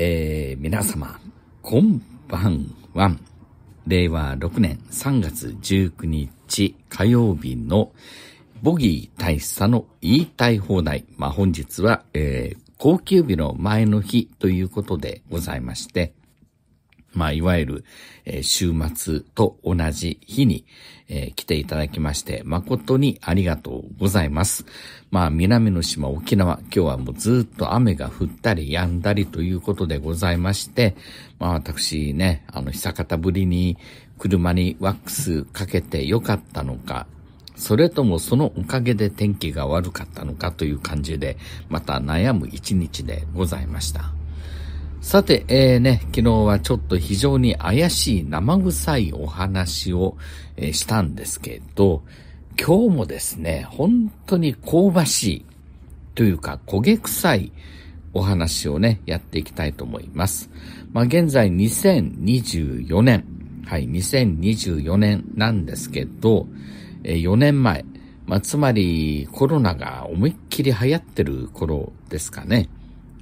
えー、皆様、こんばんは。令和6年3月19日火曜日のボギー大佐の言いたい放題。まあ、本日は、えー、高級日の前の日ということでございまして、まあ、いわゆる、えー、週末と同じ日に、えー、来ていただきまして、誠にありがとうございます。まあ、南の島沖縄、今日はもうずっと雨が降ったり止んだりということでございまして、まあ、私ね、あの、久方ぶりに車にワックスかけてよかったのか、それともそのおかげで天気が悪かったのかという感じで、また悩む一日でございました。さて、えー、ね、昨日はちょっと非常に怪しい生臭いお話を、えー、したんですけど、今日もですね、本当に香ばしいというか焦げ臭いお話をね、やっていきたいと思います。まあ、現在2024年、はい、2024年なんですけど、えー、4年前、まあ、つまりコロナが思いっきり流行ってる頃ですかね。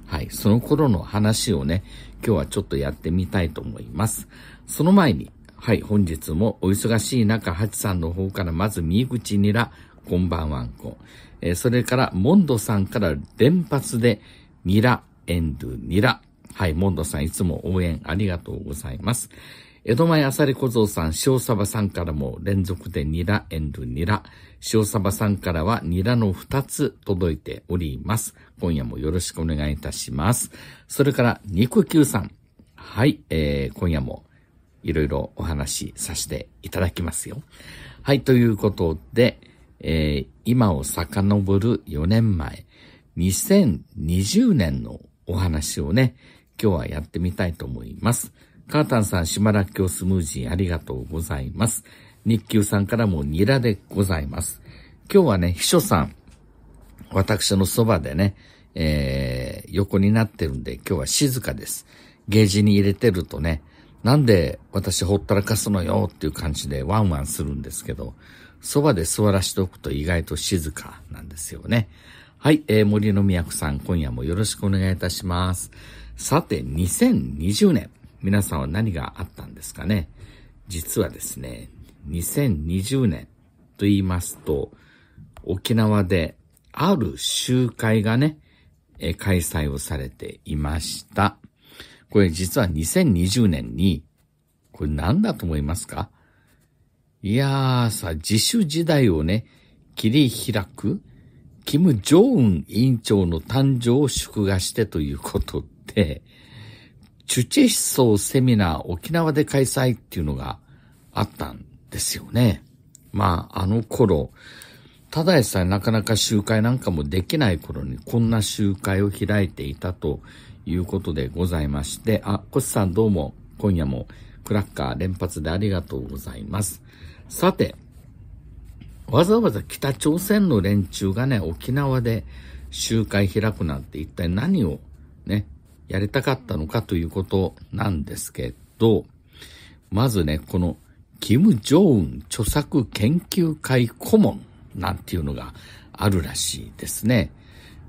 はい、その頃の話をね、今日はちょっとやってみたいと思います。その前に、はい、本日もお忙しい中、ハチさんの方からまず、三口ちにら、こんばんはんこ。えー、それから、モンドさんから連発で、ニラ、エンドゥ、ニラ。はい、モンドさんいつも応援ありがとうございます。江戸前あさり小僧さん、塩サバさんからも連続でニラ、エンドゥ、ニラ。塩サバさんからはニラの2つ届いております。今夜もよろしくお願いいたします。それから、肉球さん。はい、えー、今夜もいろいろお話しさせていただきますよ。はい、ということで、えー、今を遡る4年前、2020年のお話をね、今日はやってみたいと思います。カータンさん、島らっきょうスムージーありがとうございます。日給さんからもニラでございます。今日はね、秘書さん、私のそばでね、えー、横になってるんで、今日は静かです。ゲージに入れてるとね、なんで私ほったらかすのよっていう感じでワンワンするんですけど、そばで座らしておくと意外と静かなんですよね。はい、えー、森の都さん、今夜もよろしくお願いいたします。さて、2020年、皆さんは何があったんですかね実はですね、2020年と言いますと、沖縄である集会がね、え開催をされていました。これ実は2020年に、これ何だと思いますかいやーさ、自主時代をね、切り開く、キム・ジョン委員長の誕生を祝賀してということで、チュチェ思想セミナー沖縄で開催っていうのがあったんですよね。まあ、あの頃、ただでさえなかなか集会なんかもできない頃にこんな集会を開いていたということでございまして、あ、コシさんどうも今夜もクラッカー連発でありがとうございます。さて、わざわざ北朝鮮の連中がね、沖縄で集会開くなんて一体何をね、やりたかったのかということなんですけど、まずね、このキム・ジョーウン著作研究会顧問なんていうのがあるらしいですね。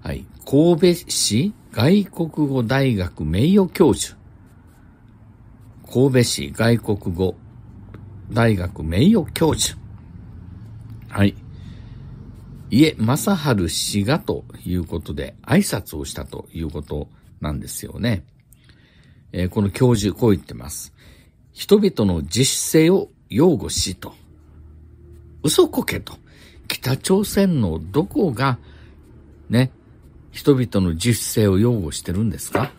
はい。神戸市外国語大学名誉教授。神戸市外国語大学名誉教授。はい。家正春氏がということで挨拶をしたということなんですよね。えー、この教授、こう言ってます。人々の自主性を擁護しと、嘘こけと、北朝鮮のどこが、ね、人々の自主性を擁護してるんですか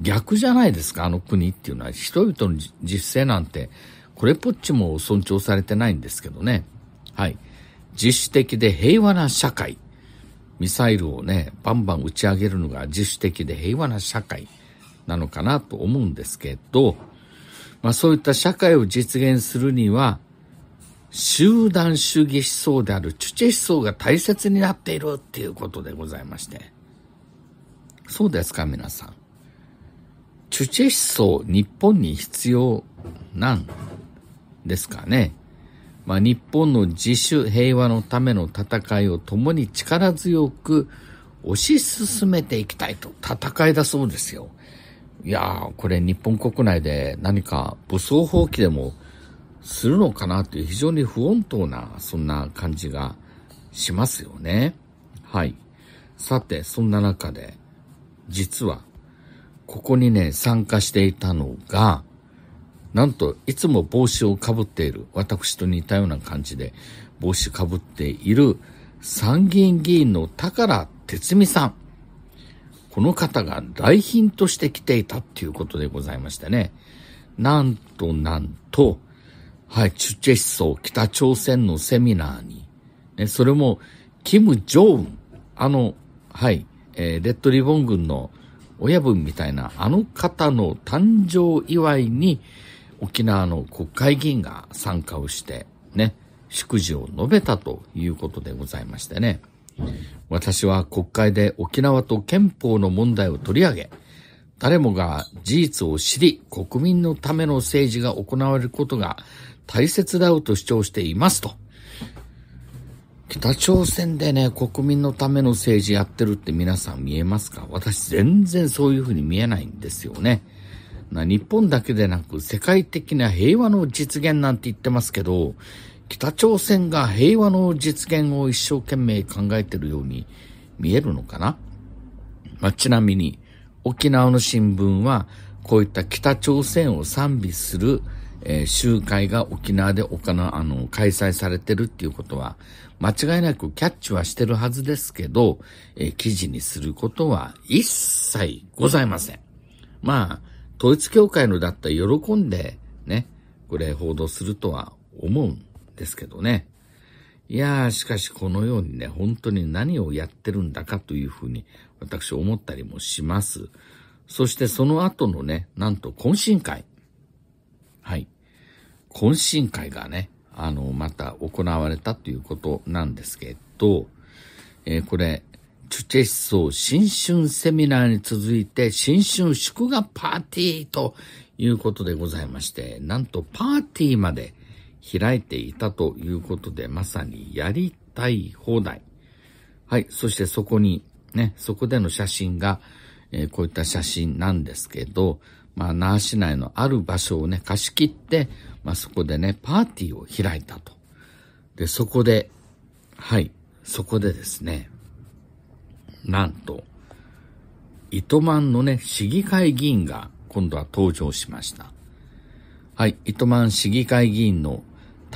逆じゃないですか、あの国っていうのは。人々の自主性なんて、これっぽっちも尊重されてないんですけどね。はい。自主的で平和な社会。ミサイルをね、バンバン打ち上げるのが自主的で平和な社会なのかなと思うんですけど、まあ、そういった社会を実現するには、集団主義思想であるチュチェ思想が大切になっているっていうことでございまして。そうですか、皆さん。チュチェ思想、日本に必要なんですかね。まあ、日本の自主平和のための戦いを共に力強く推し進めていきたいと戦いだそうですよ。いやー、これ日本国内で何か武装放棄でもするのかなという非常に不穏当な、そんな感じがしますよね。はい。さて、そんな中で、実は、ここにね、参加していたのが、なんと、いつも帽子をかぶっている、私と似たような感じで、帽子かぶっている、参議院議員の宝哲美さん。この方が来賓として来ていたっていうことでございましてね。なんとなんと、はい、チュチェ思想北朝鮮のセミナーに、ね、それも、キム・ジョウン、あの、はい、えー、レッドリボン軍の親分みたいな、あの方の誕生祝いに、沖縄の国会議員が参加をして、ね、祝辞を述べたということでございましてね。私は国会で沖縄と憲法の問題を取り上げ、誰もが事実を知り、国民のための政治が行われることが大切だと主張していますと。北朝鮮でね、国民のための政治やってるって皆さん見えますか私全然そういうふうに見えないんですよね。日本だけでなく世界的な平和の実現なんて言ってますけど、北朝鮮が平和の実現を一生懸命考えているように見えるのかな、まあ、ちなみに、沖縄の新聞は、こういった北朝鮮を賛美する、えー、集会が沖縄でお金、あの、開催されてるっていうことは、間違いなくキャッチはしてるはずですけど、えー、記事にすることは一切ございません。まあ、統一教会のだったら喜んで、ね、これ報道するとは思うですけどね。いやー、しかしこのようにね、本当に何をやってるんだかというふうに私思ったりもします。そしてその後のね、なんと懇親会。はい。懇親会がね、あの、また行われたということなんですけど、えー、これ、チュチェ思想新春セミナーに続いて新春祝賀パーティーということでございまして、なんとパーティーまで開いていたということで、まさにやりたい放題。はい。そしてそこに、ね、そこでの写真が、えー、こういった写真なんですけど、まあ、那覇市内のある場所をね、貸し切って、まあ、そこでね、パーティーを開いたと。で、そこで、はい、そこでですね、なんと、糸満のね、市議会議員が今度は登場しました。はい、糸満市議会議員の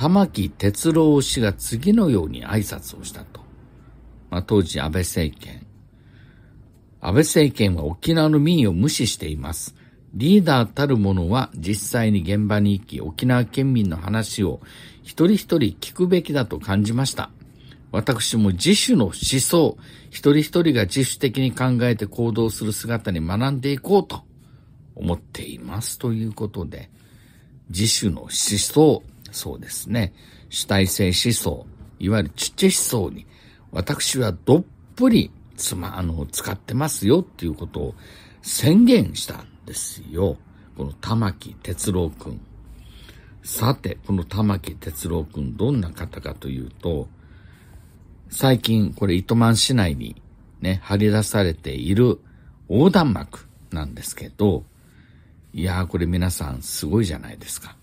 玉木哲郎氏が次のように挨拶をしたと。まあ、当時安倍政権。安倍政権は沖縄の民意を無視しています。リーダーたる者は実際に現場に行き沖縄県民の話を一人一人聞くべきだと感じました。私も自主の思想、一人一人が自主的に考えて行動する姿に学んでいこうと思っていますということで、自主の思想そうですね。主体性思想、いわゆる父思想に、私はどっぷり、つま、あの、使ってますよっていうことを宣言したんですよ。この玉木哲郎くん。さて、この玉木哲郎くん、どんな方かというと、最近、これ、糸満市内にね、張り出されている横断幕なんですけど、いやーこれ皆さんすごいじゃないですか。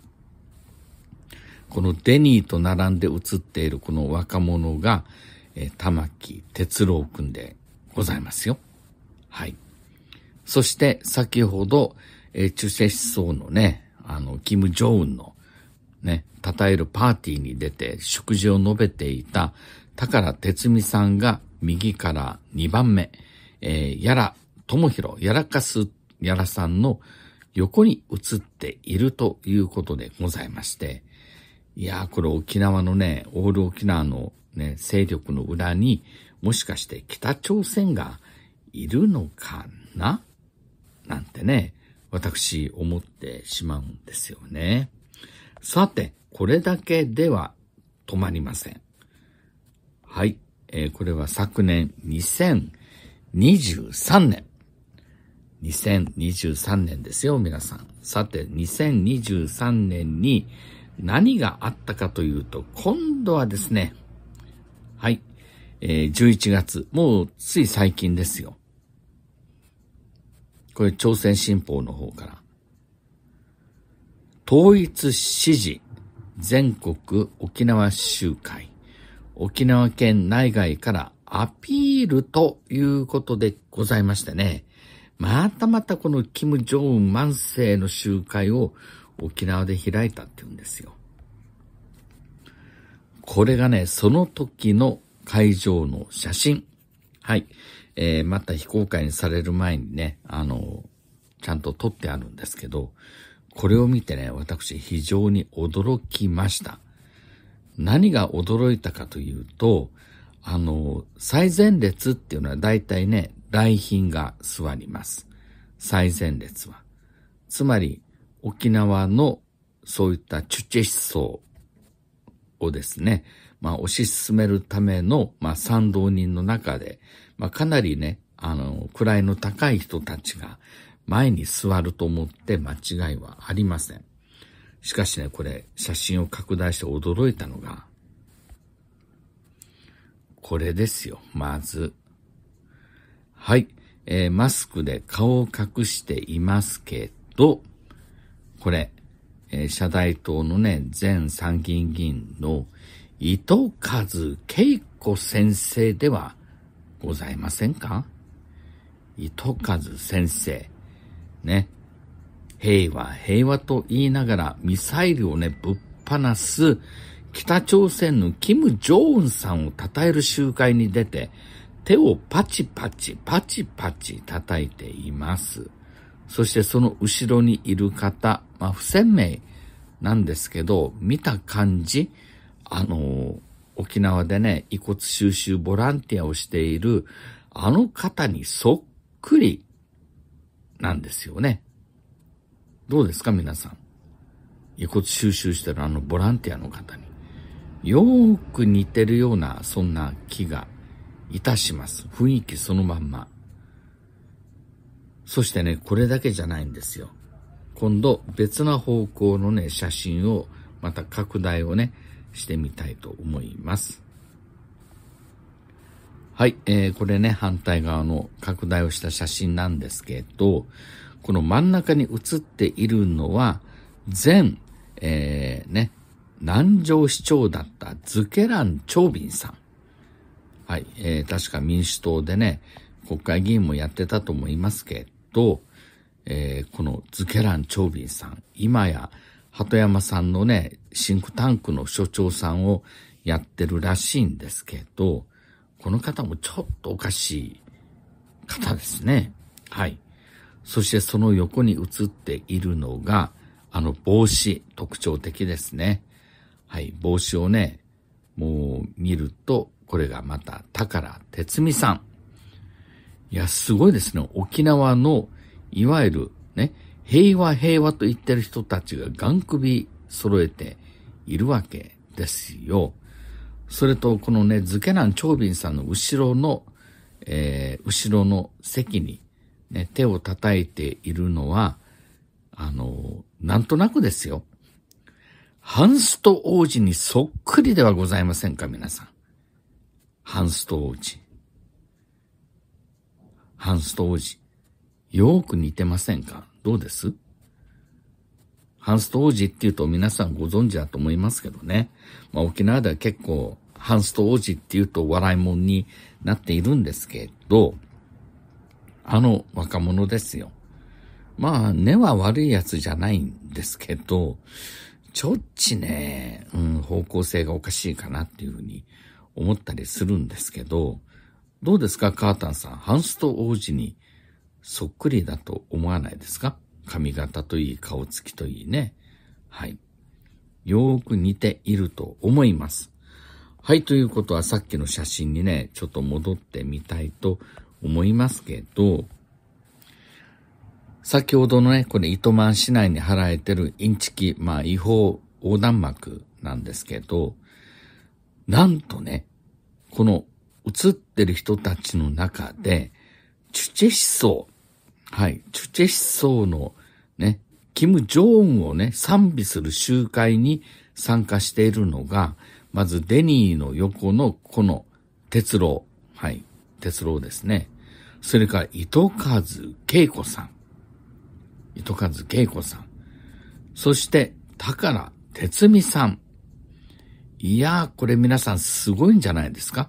このデニーと並んで写っているこの若者が、えー、玉木哲郎くんでございますよ。はい。そして先ほど、えー、中世思想のね、あの、キム・ジョウンのね、称えるパーティーに出て食事を述べていた宝哲美さんが右から2番目、えー、やら、ともひろ、やらかす、やらさんの横に映っているということでございまして、いやー、これ沖縄のね、オール沖縄のね、勢力の裏に、もしかして北朝鮮がいるのかななんてね、私思ってしまうんですよね。さて、これだけでは止まりません。はい。えー、これは昨年2023年。2023年ですよ、皆さん。さて、2023年に、何があったかというと、今度はですね、はい、えー、11月、もうつい最近ですよ。これ、朝鮮新報の方から。統一支持、全国沖縄集会、沖縄県内外からアピールということでございましてね。またまたこの金正恩万世の集会を沖縄で開いたって言うんですよ。これがね、その時の会場の写真。はい。えー、また非公開にされる前にね、あの、ちゃんと撮ってあるんですけど、これを見てね、私非常に驚きました。何が驚いたかというと、あの、最前列っていうのは大体ね、来賓が座ります。最前列は。つまり、沖縄のそういったチュチェ思想をですね、まあ、推し進めるための、まあ、賛同人の中で、まあ、かなりね、あの、位の高い人たちが前に座ると思って間違いはありません。しかしね、これ、写真を拡大して驚いたのが、これですよ、まず。はい、えー、マスクで顔を隠していますけど、これ、えー、社大党のね、前参議院議員の伊藤和恵子先生ではございませんか伊藤和先生、ね、平和、平和と言いながらミサイルをね、ぶっ放す北朝鮮のキム・ジョーンさんを称える集会に出て、手をパチパチ、パチパチ叩いています。そしてその後ろにいる方、まあ、不鮮明なんですけど、見た感じ、あの、沖縄でね、遺骨収集ボランティアをしている、あの方にそっくりなんですよね。どうですか皆さん。遺骨収集してるあのボランティアの方に。よーく似てるような、そんな気がいたします。雰囲気そのまんま。そしてね、これだけじゃないんですよ。今度、別な方向のね、写真を、また拡大をね、してみたいと思います。はい、えー、これね、反対側の拡大をした写真なんですけど、この真ん中に写っているのは、全、えー、ね、南城市長だったズケラン・チョービンさん。はい、えー、確か民主党でね、国会議員もやってたと思いますけと、えー、このズケラン・チョービンさん、今や鳩山さんのね、シンクタンクの所長さんをやってるらしいんですけど、この方もちょっとおかしい方ですね。はい。そしてその横に映っているのが、あの帽子、特徴的ですね。はい、帽子をね、もう見ると、これがまた、宝哲美さん。いや、すごいですね。沖縄の、いわゆるね、平和平和と言ってる人たちがガン首揃えているわけですよ。それと、このね、ズケラン・長瓶さんの後ろの、えー、後ろの席に、ね、手を叩いているのは、あの、なんとなくですよ。ハンスト王子にそっくりではございませんか、皆さん。ハンスト王子。ハンスト王子。よーく似てませんかどうですハンスト王子って言うと皆さんご存知だと思いますけどね。まあ、沖縄では結構ハンスト王子って言うと笑いもんになっているんですけど、あの若者ですよ。まあ、根は悪いやつじゃないんですけど、ちょっちね、うん、方向性がおかしいかなっていうふうに思ったりするんですけど、どうですか、カータンさん。ハンスト王子にそっくりだと思わないですか髪型といい、顔つきといいね。はい。よーく似ていると思います。はい、ということはさっきの写真にね、ちょっと戻ってみたいと思いますけど、先ほどのね、これ糸満市内に払えてるインチキ、まあ違法横断幕なんですけど、なんとね、この映ってる人たちの中で、チュチェ思想。はい。チュチェ思想のね、キム・ジョーンをね、賛美する集会に参加しているのが、まずデニーの横のこの鉄郎。はい。鉄郎ですね。それから糸数恵子さん。糸数恵子さん。そして、宝哲美さん。いやー、これ皆さんすごいんじゃないですか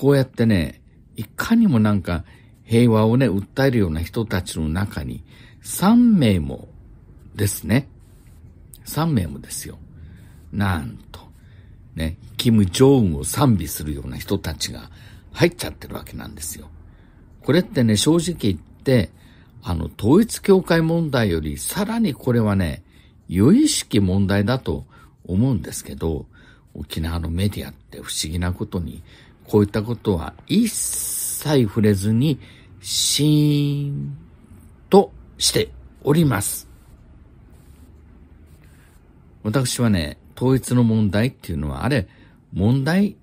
こうやってね、いかにもなんか平和をね、訴えるような人たちの中に、3名もですね。3名もですよ。なんと、ね、キム・ジョンを賛美するような人たちが入っちゃってるわけなんですよ。これってね、正直言って、あの、統一教会問題より、さらにこれはね、有意識問題だと思うんですけど、沖縄のメディアって不思議なことに、こういったことは一切触れずに、シーンとしております。私はね、統一の問題っていうのは、あれ、問題っ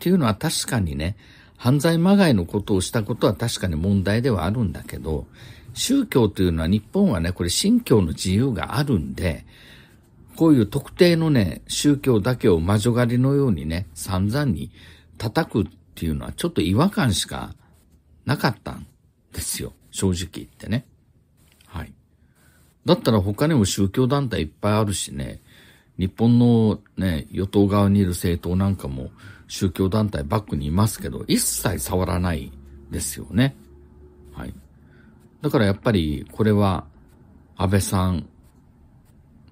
ていうのは確かにね、犯罪まがいのことをしたことは確かに問題ではあるんだけど、宗教というのは日本はね、これ信教の自由があるんで、こういう特定のね、宗教だけを魔女狩りのようにね、散々に叩くっていうのはちょっと違和感しかなかったんですよ。正直言ってね。はい。だったら他にも宗教団体いっぱいあるしね、日本のね、与党側にいる政党なんかも宗教団体バックにいますけど、一切触らないですよね。はい。だからやっぱりこれは安倍さん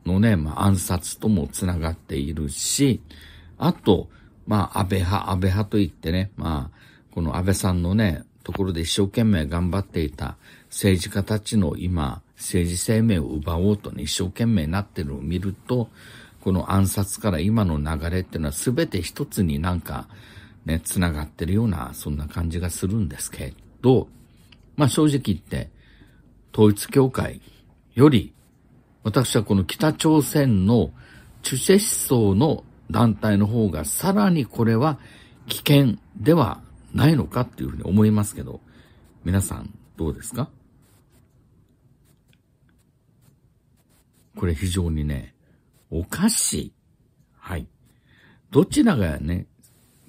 のね、まあ、暗殺ともつながっているし、あと、まあ、安倍派、安倍派と言ってね、まあ、この安倍さんのね、ところで一生懸命頑張っていた政治家たちの今、政治生命を奪おうとね、一生懸命なってるのを見ると、この暗殺から今の流れっていうのは全て一つになんか、ね、繋がってるような、そんな感じがするんですけど、まあ正直言って、統一教会より、私はこの北朝鮮のチ世思想の団体の方がさらにこれは危険ではないのかっていうふうに思いますけど、皆さんどうですかこれ非常にね、おかしい。はい。どちらがね、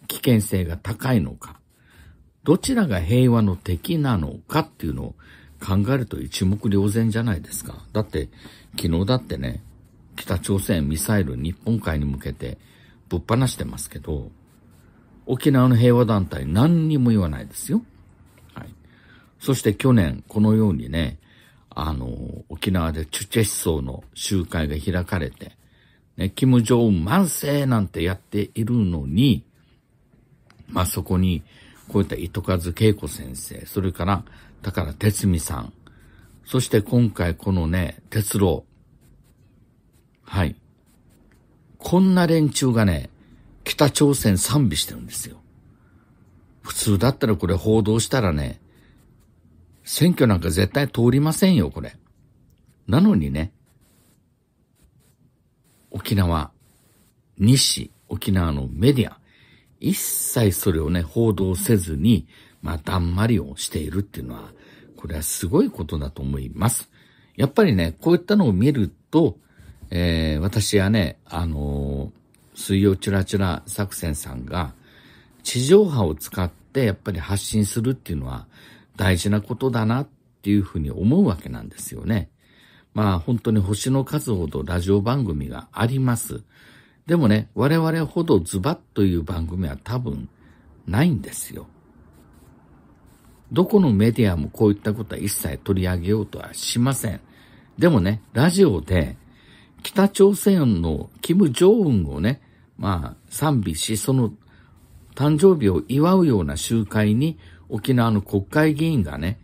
危険性が高いのか、どちらが平和の敵なのかっていうのを考えると一目瞭然じゃないですか。だって、昨日だってね、北朝鮮ミサイル日本海に向けてぶっ放してますけど、沖縄の平和団体何にも言わないですよ。はい。そして去年、このようにね、あの、沖縄でチュチェ思想の集会が開かれて、ね、キム・ジョン万世なんてやっているのに、まあ、そこに、こういった糸数恵子先生、それから、だから哲美さん、そして今回このね、哲郎、はい。こんな連中がね、北朝鮮賛美してるんですよ。普通だったらこれ報道したらね、選挙なんか絶対通りませんよ、これ。なのにね、沖縄、西、沖縄のメディア、一切それをね、報道せずに、まあ、だんまりをしているっていうのは、これはすごいことだと思います。やっぱりね、こういったのを見ると、えー、私はね、あのー、水曜チュラチュラ作戦さんが、地上波を使ってやっぱり発信するっていうのは大事なことだなっていうふうに思うわけなんですよね。まあ本当に星の数ほどラジオ番組があります。でもね、我々ほどズバッという番組は多分ないんですよ。どこのメディアもこういったことは一切取り上げようとはしません。でもね、ラジオで北朝鮮の金正恩をね、まあ、賛美し、その誕生日を祝うような集会に沖縄の国会議員がね、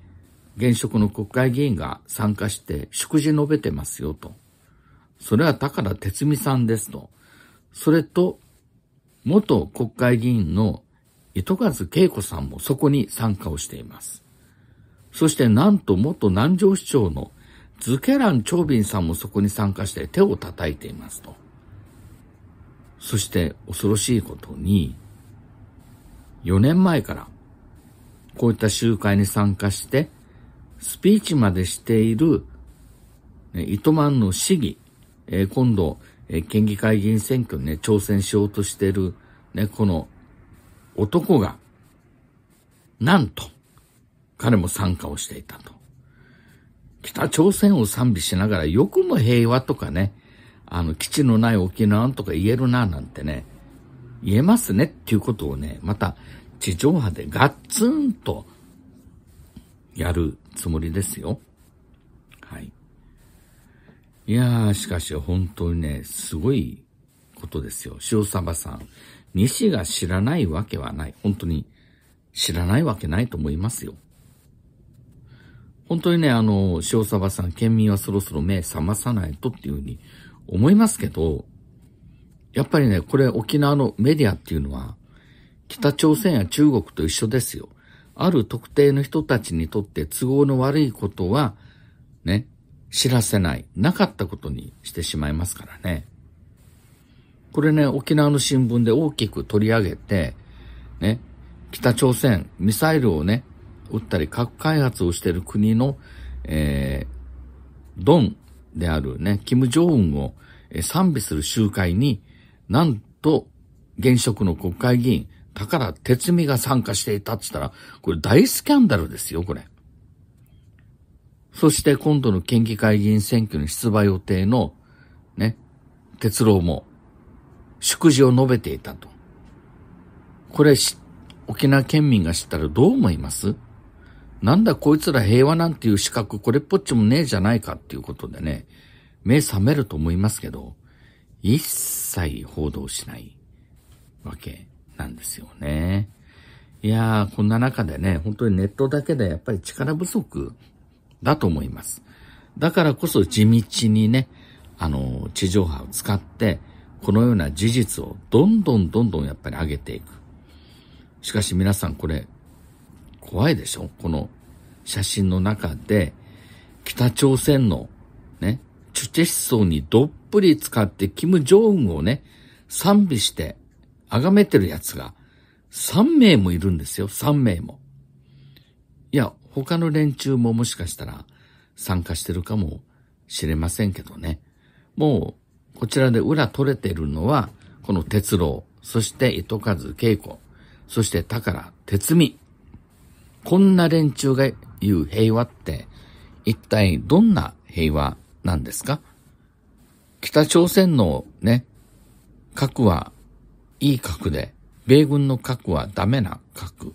現職の国会議員が参加して祝辞述べてますよと。それは高田哲美さんですと。それと、元国会議員の糸数恵子さんもそこに参加をしています。そしてなんと元南城市長のズケラン・チョービンさんもそこに参加して手を叩いていますと。そして恐ろしいことに、4年前からこういった集会に参加して、スピーチまでしている、糸満の市議、えー、今度、えー、県議会議員選挙にね、挑戦しようとしている、ね、この男が、なんと、彼も参加をしていたと。北朝鮮を賛美しながらよくも平和とかね、あの、基地のない沖縄とか言えるななんてね、言えますねっていうことをね、また地上波でガッツンとやるつもりですよ。はい。いやー、しかし本当にね、すごいことですよ。塩サさん。西が知らないわけはない。本当に知らないわけないと思いますよ。本当にね、あの、塩沢さん、県民はそろそろ目覚まさないとっていうふうに思いますけど、やっぱりね、これ沖縄のメディアっていうのは、北朝鮮や中国と一緒ですよ。ある特定の人たちにとって都合の悪いことは、ね、知らせない、なかったことにしてしまいますからね。これね、沖縄の新聞で大きく取り上げて、ね、北朝鮮、ミサイルをね、撃ったり核開発をしている国の、えー、ドンであるね、キム・ジョンウンを賛美する集会に、なんと、現職の国会議員、宝哲美が参加していたって言ったら、これ大スキャンダルですよ、これ。そして今度の県議会議員選挙に出馬予定の、ね、哲郎も、祝辞を述べていたと。これ、沖縄県民が知ったらどう思いますなんだこいつら平和なんていう資格これっぽっちもねえじゃないかっていうことでね、目覚めると思いますけど、一切報道しないわけなんですよね。いやー、こんな中でね、本当にネットだけでやっぱり力不足だと思います。だからこそ地道にね、あの、地上波を使って、このような事実をどんどんどんどんやっぱり上げていく。しかし皆さんこれ、怖いでしょこの写真の中で、北朝鮮の、ね、チュチェ思想にどっぷり使ってキム・ジョンンをね、賛美して、崇めてる奴が、3名もいるんですよ、3名も。いや、他の連中ももしかしたら参加してるかもしれませんけどね。もう、こちらで裏取れてるのは、この鉄郎、そして糸数恵子、そして宝、哲美。こんな連中が言う平和って、一体どんな平和なんですか北朝鮮のね、核はいい核で、米軍の核はダメな核。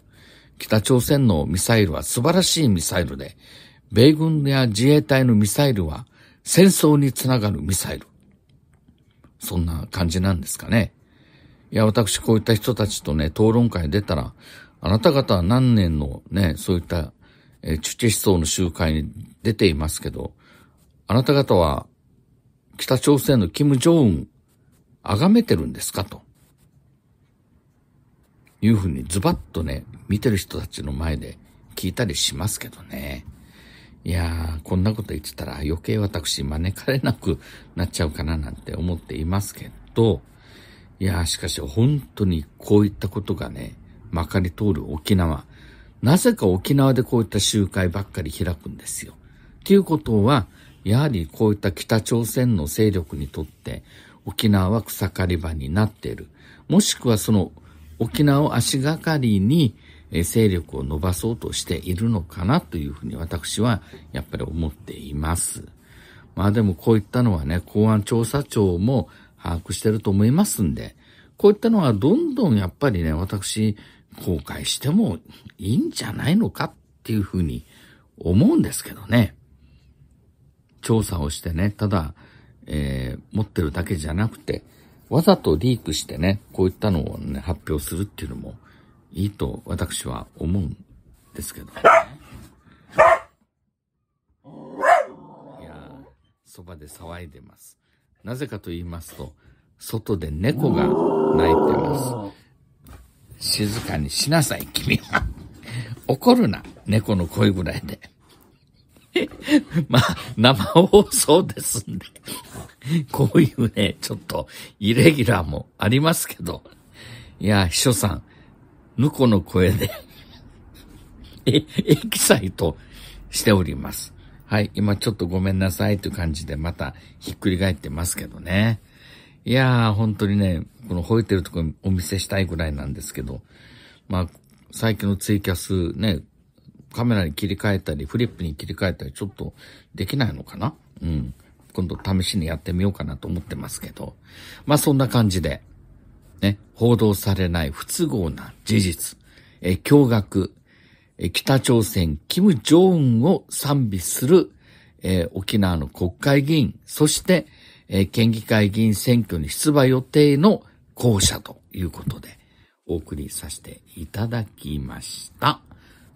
北朝鮮のミサイルは素晴らしいミサイルで、米軍や自衛隊のミサイルは戦争につながるミサイル。そんな感じなんですかね。いや、私こういった人たちとね、討論会出たら、あなた方は何年のね、そういった、えー、チュチェ思想の集会に出ていますけど、あなた方は北朝鮮の金正恩、崇めてるんですかと。いうふうにズバッとね、見てる人たちの前で聞いたりしますけどね。いやー、こんなこと言ってたら余計私招かれなくなっちゃうかななんて思っていますけど、いやー、しかし本当にこういったことがね、まかり通る沖縄。なぜか沖縄でこういった集会ばっかり開くんですよ。ということは、やはりこういった北朝鮮の勢力にとって沖縄は草刈り場になっている。もしくはその沖縄を足がかりに勢力を伸ばそうとしているのかなというふうに私はやっぱり思っています。まあでもこういったのはね、公安調査庁も把握してると思いますんで、こういったのはどんどんやっぱりね、私、公開してもいいんじゃないのかっていうふうに思うんですけどね。調査をしてね、ただ、えー、持ってるだけじゃなくて、わざとリークしてね、こういったのをね、発表するっていうのもいいと私は思うんですけど、ね。いやそばで騒いでます。なぜかと言いますと、外で猫が鳴いてます。静かにしなさい、君は。怒るな、猫の声ぐらいで。まあ、生放送ですんで。こういうね、ちょっと、イレギュラーもありますけど。いや、秘書さん、ぬこの声でえ、エキサイトしております。はい、今ちょっとごめんなさいという感じでまたひっくり返ってますけどね。いやー、本当にね、この吠えてるとこお見せしたいぐらいなんですけど、まあ、最近のツイキャスね、カメラに切り替えたり、フリップに切り替えたり、ちょっとできないのかなうん。今度試しにやってみようかなと思ってますけど。まあそんな感じで、ね、報道されない不都合な事実、え、驚愕、え、北朝鮮、キム・ジョンを賛美する、え、沖縄の国会議員、そして、えー、県議会議員選挙に出馬予定の候補者ということで、お送りさせていただきました。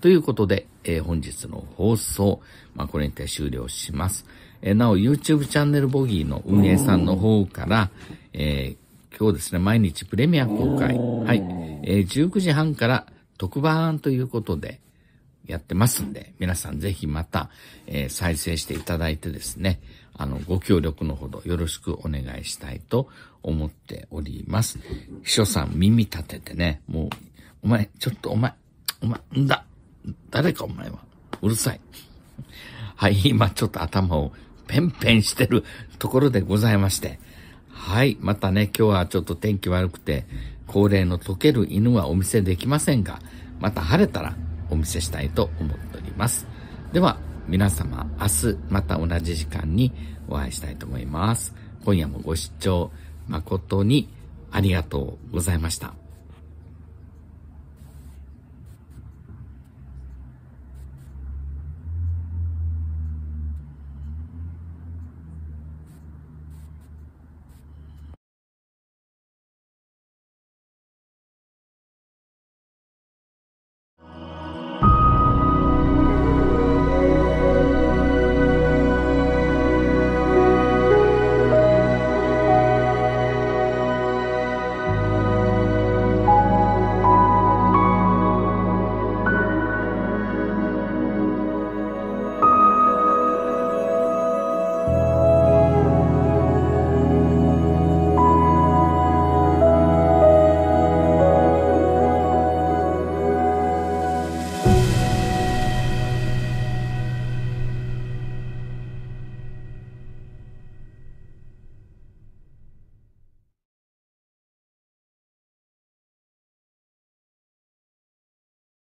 ということで、えー、本日の放送、まあ、これにて終了します。えー、なお、YouTube チャンネルボギーの運営さんの方から、えー、今日ですね、毎日プレミア公開、はい、えー、19時半から特番ということで、やってますんで、皆さんぜひまた、えー、再生していただいてですね、あの、ご協力のほどよろしくお願いしたいと思っております。秘書さん耳立ててね、もう、お前、ちょっとお前、お前、んだ、誰かお前は、うるさい。はい、今ちょっと頭をペンペンしてるところでございまして。はい、またね、今日はちょっと天気悪くて、恒例の溶ける犬はお見せできませんが、また晴れたらお見せしたいと思っております。では、皆様明日また同じ時間にお会いしたいと思います。今夜もご視聴誠にありがとうございました。